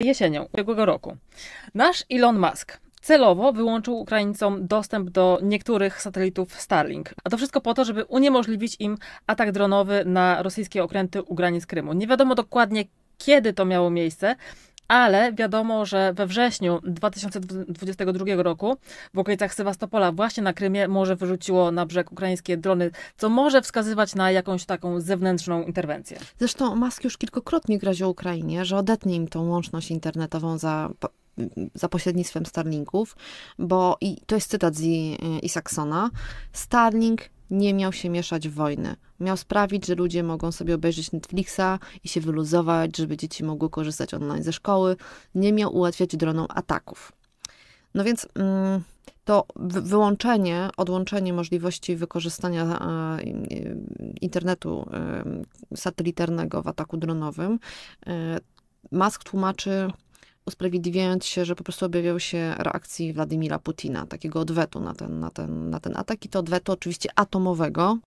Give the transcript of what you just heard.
jesienią ubiegłego roku. Nasz Elon Musk celowo wyłączył Ukraińcom dostęp do niektórych satelitów Starlink. A to wszystko po to, żeby uniemożliwić im atak dronowy na rosyjskie okręty u granic Krymu. Nie wiadomo dokładnie, kiedy to miało miejsce, ale wiadomo, że we wrześniu 2022 roku w okolicach Sewastopola, właśnie na Krymie, morze wyrzuciło na brzeg ukraińskie drony, co może wskazywać na jakąś taką zewnętrzną interwencję. Zresztą Musk już kilkukrotnie groził Ukrainie, że odetnie im tą łączność internetową za za pośrednictwem Starlinków, bo i to jest cytat z y, Isaksona. Starlink nie miał się mieszać w wojny. Miał sprawić, że ludzie mogą sobie obejrzeć Netflixa i się wyluzować, żeby dzieci mogły korzystać online ze szkoły. Nie miał ułatwiać dronom ataków. No więc mm, to wyłączenie, odłączenie możliwości wykorzystania e, internetu e, satelitarnego w ataku dronowym, e, Musk tłumaczy usprawiedliwiając się, że po prostu objawiał się reakcji Władimira Putina, takiego odwetu na ten, na ten, na ten atak i to odwetu oczywiście atomowego,